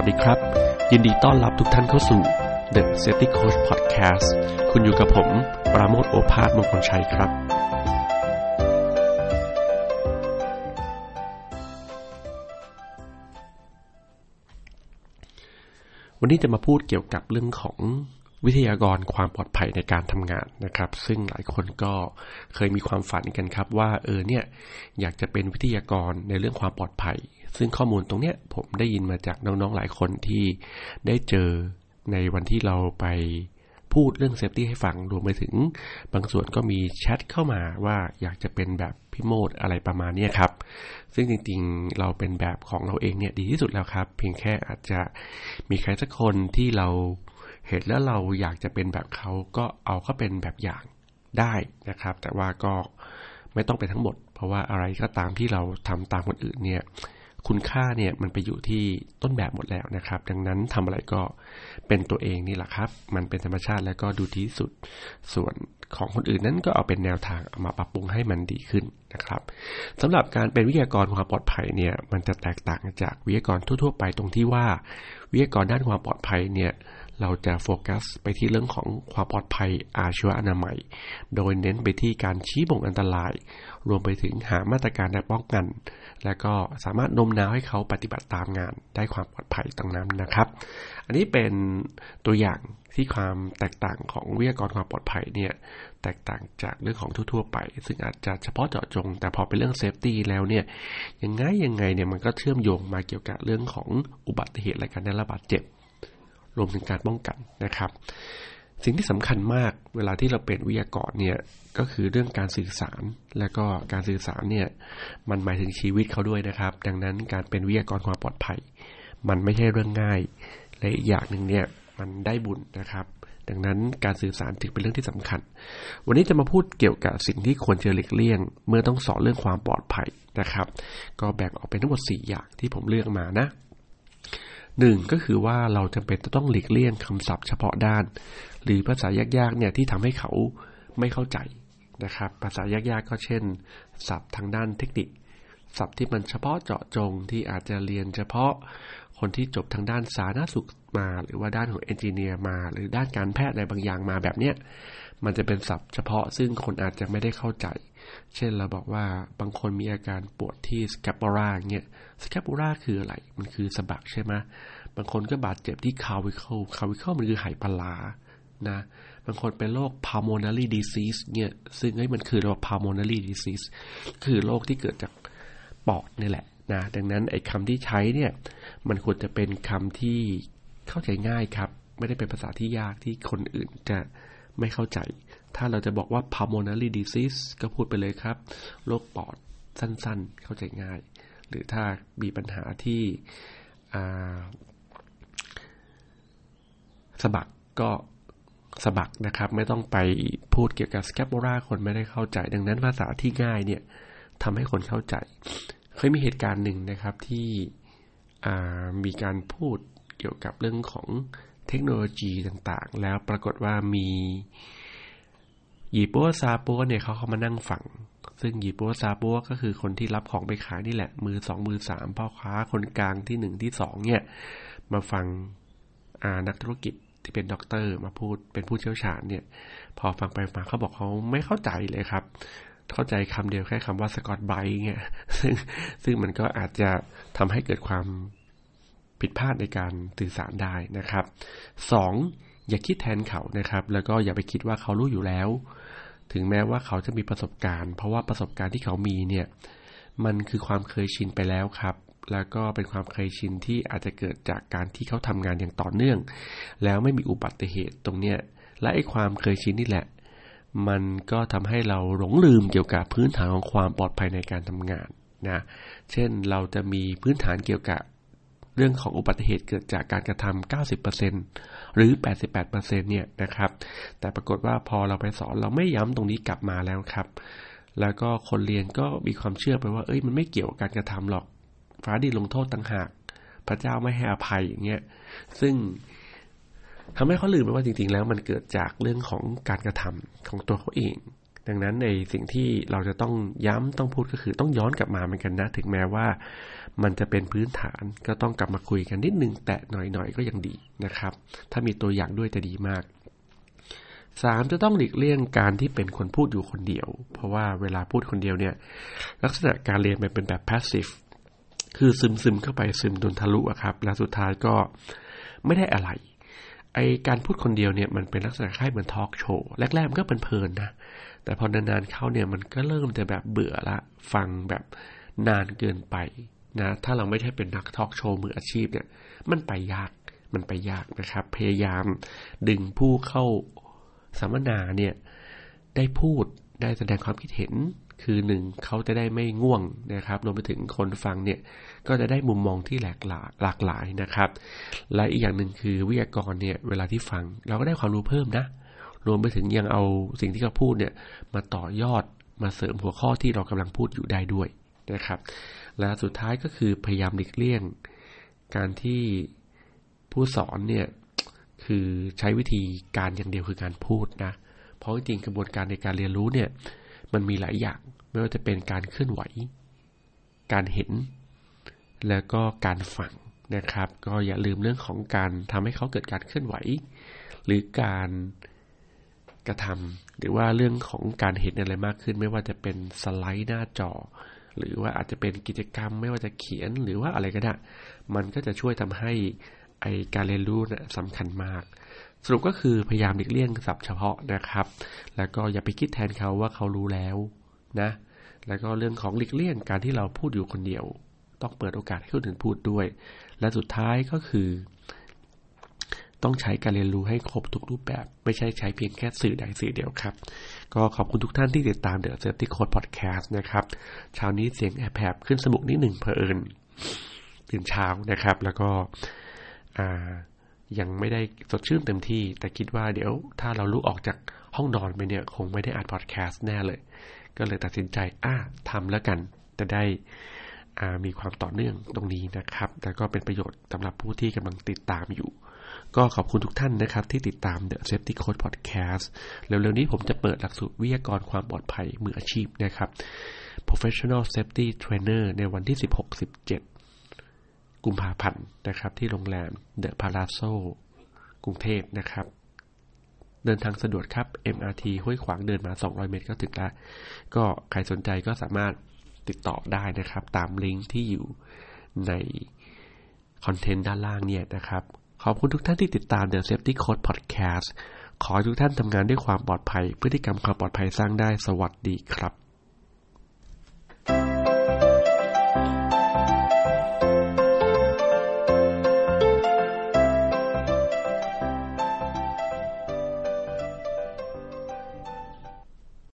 วัสดีครับ ยินดีต้อนรับทุกท่านเข้าสู่ The Safety Coach Podcast คุณอยู่กับผมปราโมทโอภาสมงคลชัยครับ วันนี้จะมาพูดเกี่ยวกับเรื่องของวิทยากรความปลอดภัยในการทำงานนะครับ ซึ่งหลายคนก็เคยมีความฝันกันครับว่าเออเนี่ยอยากจะเป็นวิทยากรในเรื่องความปลอดภัยซึ่งข้อมูลตรงเนี้ยผมได้ยินมาจากน้องๆหลายคนที่ได้เจอในวันที่เราไปพูดเรื่องเซฟตี้ให้ฟังรวมไปถึง บางส่วนก็มีแชทเข้ามาว่าอยากจะเป็นแบบพิโมดอะไรประมาณนี้ครับ ซึ่งจริงๆเราเป็นแบบของเราเองเนี่ยดีที่สุดแล้วครับ เพียงแค่อาจจะมีใครสักคนที่เราเห็นแล้วเราอยากจะเป็นแบบเขาก็เอาเขาเป็นแบบอย่างได้นะครับ แต่ว่าก็ไม่ต้องเป็นทั้งหมด เพราะว่าอะไรก็ตามที่เราทำตามคนอื่นเนี่ยคุณค่าเนี่ยมันไปอยู่ที่ต้นแบบหมดแล้วนะครับ ดังนั้นทำอะไรก็เป็นตัวเองนี่แหละครับ มันเป็นธรรมชาติแล้วก็ดูที่สุดส่วนของคนอื่นนั้นก็เอาเป็นแนวทางเอามาปรับปรุงให้มันดีขึ้นนะครับ สำหรับการเป็นวิทยากรความปลอดภัยเนี่ย มันจะแตกต่างจากวิทยากรทั่ว ๆ ไปตรงที่ว่าวิทยากรด้านความปลอดภัยเนี่ยเราจะโฟกัสไปที่เรื่องของความปลอดภัยอาชีวอนามัย โดยเน้นไปที่การชี้บ่งอันตราย รวมไปถึงหามาตรการในป้องกัน และก็สามารถโน้มน้าวให้เขาปฏิบัติตามงานได้ความปลอดภัยตรงนั้นนะครับ อันนี้เป็นตัวอย่างที่ความแตกต่างของวิทยากรความปลอดภัยเนี่ยแตกต่างจากเรื่องของทั่ว ๆ ไป ซึ่งอาจจะเฉพาะเจาะจง แต่พอเป็นเรื่องเซฟตี้แล้วเนี่ยยังไงยังไงเนี่ยมันก็เชื่อมโยงมาเกี่ยวกับเรื่องของอุบัติเหตุและการได้รับบาดเจ็บรวมถึงการป้องกันนะครับ สิ่งที่สำคัญมากเวลาที่เราเป็นวิทยากรเนี่ยก็คือเรื่องการสื่อสาร และก็การสื่อสารเนี่ย มันหมายถึงชีวิตเขาด้วยนะครับ ดังนั้นการเป็นวิทยากรความปลอดภัย มันไม่ใช่เรื่องง่าย และอีกอย่างหนึ่งเนี่ยมันได้บุญนะครับ ดังนั้นการสื่อสารถึงเป็นเรื่องที่สำคัญ วันนี้จะมาพูดเกี่ยวกับสิ่งที่ควรจะหลีกเลี่ยง เมื่อต้องสอนเรื่องความปลอดภัยนะครับ ก็แบ่งออกเป็นทั้งหมด4อย่างที่ผมเลือกมานะหนึ่งก็คือว่าเราจำเป็นจะต้องหลีกเลี่ยงคำศัพท์เฉพาะด้าน หรือภาษายากๆเนี่ยที่ทำให้เขาไม่เข้าใจนะครับภาษายากๆก็เช่น ศัพท์ทางด้านเทคนิค ศัพท์ที่มันเฉพาะเจาะจงที่อาจจะเรียนเฉพาะ คนที่จบทางด้านสาธารณสุขมาหรือว่าด้านของเอนจิเนียร์มาหรือด้านการแพทย์อะไรบางอย่างมาแบบเนี้ยมันจะเป็นศัพท์เฉพาะซึ่งคนอาจจะไม่ได้เข้าใจเช่นเราบอกว่าบางคนมีอาการปวดที่สแคปปูล่าเงี้ยสแคปปูล่าคืออะไร มันคือสะบักใช่ไหมบางคนก็บาดเจ็บที่คาวิเคิลคาวิเคิลมันคือไหปลานะ บางคนเป็นโรค pulmonary disease เนี่ยซึ่งไอ้มันคือโรค pulmonary disease คือโรคที่เกิดจากปอดนี่แหละ นะดังนั้นไอ้คำที่ใช้เนี่ย มันควรจะเป็นคำที่เข้าใจง่ายครับ ไม่ได้เป็นภาษาที่ยากที่คนอื่นจะไม่เข้าใจ ถ้าเราจะบอกว่า pulmonary disease ก็พูดไปเลยครับโรคปอด สั้นๆ เข้าใจง่าย หรือถ้ามีปัญหาที่สะบักก็สะบักนะครับไม่ต้องไปพูดเกี่ยวกับสแคปโบราคนไม่ได้เข้าใจ ดังนั้นภาษาที่ง่ายเนี่ยทำให้คนเข้าใจ เคยมีเหตุการณ์หนึ่งนะครับที่มีการพูดเกี่ยวกับเรื่องของเทคโนโลยีต่างๆ แล้วปรากฏว่ามีหยีปัวซาปัวเนี่ยเขาเข้ามานั่งฝังซึ่งหยีปัวซาปัวก็คือคนที่รับของไปขายนี่แหละ มือสองมือสามพ่อค้าคนกลางที่หนึ่งที่สองเนี่ย มาฟังนักธุรกิจที่เป็นด็อกเตอร์ มาพูดเป็นผู้เชี่ยวชาญ เนี่ย พอฟังไปมาเขาบอกเขาไม่เข้าใจเลยครับ เข้าใจคำเดียวแค่คำว่าสกอตไบเนี่ยซึ่งซึ่งมันก็อาจจะทำให้เกิดความผิดพลาดในการสื่อสารได้นะครับ 2. ออย่าคิดแทนเขานะครับ แล้วก็อย่าไปคิดว่าเขารู้อยู่แล้ว ถึงแม้ว่าเขาจะมีประสบการณ์ เพราะว่าประสบการณ์ที่เขามีเนี่ยมันคือความเคยชินไปแล้วครับ แล้วก็เป็นความเคยชินที่อาจจะเกิดจากการที่เขาทำงานอย่างต่อเนื่อง แล้วไม่มีอุบัติเหตุตรงเนี้ยและไอ้ความเคยชินนี่แหละ มันก็ทำให้เราหลงลืมเกี่ยวกับพื้นฐานของความปลอดภัยในการทำงานนะเช่นเราจะมีพื้นฐานเกี่ยวกับเรื่องของอุบัติเหตุเกิดจากการกระทำ90%หรือ 88%เนี่ยนะครับ แต่ปรากฏว่าพอเราไปสอนเราไม่ย้ำตรงนี้กลับมาแล้วครับ แล้วก็คนเรียนก็มีความเชื่อไปว่า เอ้ย มันไม่เกี่ยวกับการกระทำหรอก ฟ้าดินลงโทษต่างหาก พระเจ้าไม่ให้อภัยอย่างเงี้ย ซึ่งทำให้เขาลืมไปว่าจริงๆ แล้ว มันเกิดจากเรื่องของการกระทำของตัวเขาเองดังนั้นในสิ่งที่เราจะต้องย้ำต้องพูดก็คือต้องย้อนกลับมาเหมือนกันนะ ถึงแม้ว่ามันจะเป็นพื้นฐานก็ต้องกลับมาคุยกันนิดนึง แตะหน่อยๆก็ยังดีนะครับ ถ้ามีตัวอย่างด้วยจะดีมาก 3. จะต้องหลีกเลี่ยงการที่เป็นคนพูดอยู่คนเดียว เพราะว่าเวลาพูดคนเดียวเนี่ยลักษณะการเรียนมันเป็นแบบ passive คือซึมซึมเข้าไปซึมจนทะลุอะครับ แล้วสุดท้ายก็ไม่ได้อะไรไอการพูดคนเดียวเนี่ยมันเป็นลักษณะคล้ายเหมือนทอล์กโชว์แรก ๆ มันก็เพลินนะแต่พอนานๆเข้าเนี่ยมันก็เริ่มจะแบบเบื่อละ ฟังแบบนานเกินไปนะถ้าเราไม่ใช่เป็นนักทอล์กโชว์มืออาชีพ เนี่ย มันไปยากมันไปยากนะครับ พยายามดึงผู้เข้าสัมมนาเนี่ย ได้พูดได้แสดงความคิดเห็นคือหนึ่งเขาจะได้ไม่ง่วงนะครับรวมไปถึงคนฟังเนี่ยก็จะได้มุมมองที่หลากหลายหลากหลายนะครับ และอีกอย่างหนึ่งคือวิทยากรเนี่ยเวลาที่ฟังเราก็ได้ความรู้เพิ่มนะรวมไปถึงยังเอาสิ่งที่เขาพูดเนี่ยมาต่อยอดมาเสริมหัวข้อที่เรากำลังพูดอยู่ได้ด้วยนะครับ และสุดท้ายก็คือพยายามหลีกเลี่ยง การที่ผู้สอนเนี่ยคือใช้วิธีการอย่างเดียวคือการพูดนะเพราะจริงกระบวนการในการเรียนรู้เนี่ยมันมีหลายอย่างไม่ว่าจะเป็นการเคลื่อนไหว การเห็น แล้วก็การฟังนะครับ ก็อย่าลืมเรื่องของการทำให้เขาเกิดการเคลื่อนไหว หรือการกระทำ หรือว่าเรื่องของการเห็นอะไรมากขึ้น ไม่ว่าจะเป็นสไลด์หน้าจอ หรือว่าอาจจะเป็นกิจกรรมไม่ว่าจะเขียนหรือว่าอะไรก็ได้มันก็จะช่วยทำให้ไอการเรียนรู้นะสำคัญมากสรุปก็คือพยายามหลีกเลี่ยงศัพท์เฉพาะนะครับ แล้วก็อย่าไปคิดแทนเขาว่าเขารู้แล้วนะ แล้วก็เรื่องของหลีกเลี่ยงการที่เราพูดอยู่คนเดียว ต้องเปิดโอกาสให้คนอื่นพูดด้วย และสุดท้ายก็คือ ต้องใช้การเรียนรู้ให้ครบทุกรูปแบบ ไม่ใช่ใช้เพียงแค่สื่อใดสื่อเดียวครับ ก็ขอบคุณทุกท่านที่ติดตามเดอะเซฟตี้โค้ดพอดแคสต์นะครับเช้านี้เสียงแอบแผบขึ้นสมุกนิดหนึ่งเพอเอิญตื่นเช้านะครับ แล้วก็อ่ายังไม่ได้สดชื่นเต็มที่ แต่คิดว่าเดี๋ยวถ้าเราลุกออกจากห้องนอนไปเนี่ย คงไม่ได้อัดพอดแคสต์แน่เลย ก็เลยตัดสินใจอ่ะทำแล้วกัน จะได้มีความต่อเนื่องตรงนี้นะครับแต่ก็เป็นประโยชน์สำหรับผู้ที่กำลังติดตามอยู่ ก็ขอบคุณทุกท่านนะครับ ที่ติดตาม The Safety Code Podcast เร็วๆนี้ผมจะเปิดหลักสูตรวิทยากรความปลอดภัยมืออาชีพนะครับ Professional Safety Trainer ในวันที่ 16-17กุมภาพันธ์นะครับ ที่โรงแรมเดอะพาราโซกรุงเทพนะครับ เดินทางสะดวกครับ MRT ห้วยขวางเดินมา 200 เมตรก็ถึงละก็ใครสนใจก็สามารถติดต่อได้นะครับ ตามลิงก์ที่อยู่ในคอนเทนต์ด้านล่างเนี่ยนะครับ ขอบคุณทุกท่านที่ติดตาม The Safety Code Podcast ขอให้ทุกท่านทำงานด้วยความปลอดภัยพฤติกรรมความปลอดภัยสร้างได้สวัสดีครับ